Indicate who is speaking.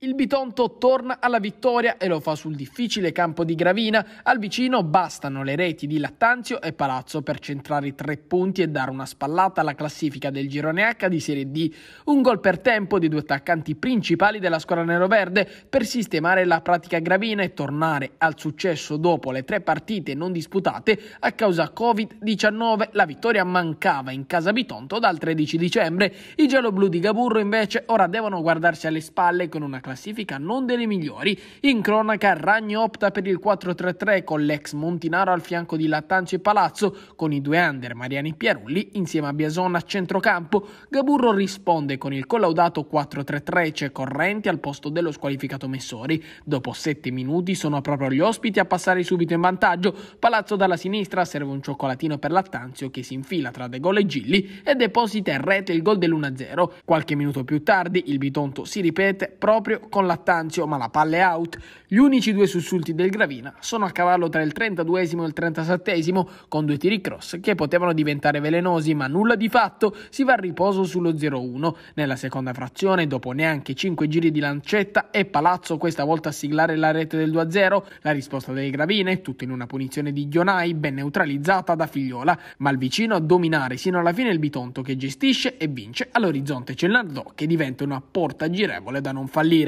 Speaker 1: Il Bitonto torna alla vittoria e lo fa sul difficile campo di Gravina. Al vicino bastano le reti di Lattanzio e Palazzo per centrare i tre punti e dare una spallata alla classifica del girone H di Serie D. Un gol per tempo di due attaccanti principali della squadra nero-verde per sistemare la pratica Gravina e tornare al successo dopo le tre partite non disputate a causa Covid-19. La vittoria mancava in casa Bitonto dal 13 dicembre. I gialloblu di Gaburro invece ora devono guardarsi alle spalle con una classifica non delle migliori. In cronaca Ragno opta per il 4-3-3 con l'ex Montinaro al fianco di Lattanci e Palazzo, con i due under Mariani Pierulli insieme a Biason a centrocampo. Gaburro risponde con il collaudato 4-3-3 c'è cioè Correnti al posto dello squalificato Messori. Dopo 7 minuti sono proprio gli ospiti a passare subito in vantaggio. Palazzo dalla sinistra serve un cioccolatino per Lattanzio che si infila tra De Gol e Gilli e deposita in rete il gol dell'1-0. Qualche minuto più tardi il Bitonto si ripete proprio proprio con Lattanzio, ma la palla è out. Gli unici due sussulti del Gravina sono a cavallo tra il 32 e il 37 con due tiri cross che potevano diventare velenosi, ma nulla di fatto, si va a riposo sullo 0-1. Nella seconda frazione, dopo neanche 5 giri di lancetta, è Palazzo questa volta a siglare la rete del 2-0. La risposta del Gravina è tutta in una punizione di Gionai, ben neutralizzata da Figliola, ma il vicino a dominare sino alla fine il Bitonto che gestisce e vince all'orizzonte Cellardò che diventa una porta girevole da non fallire.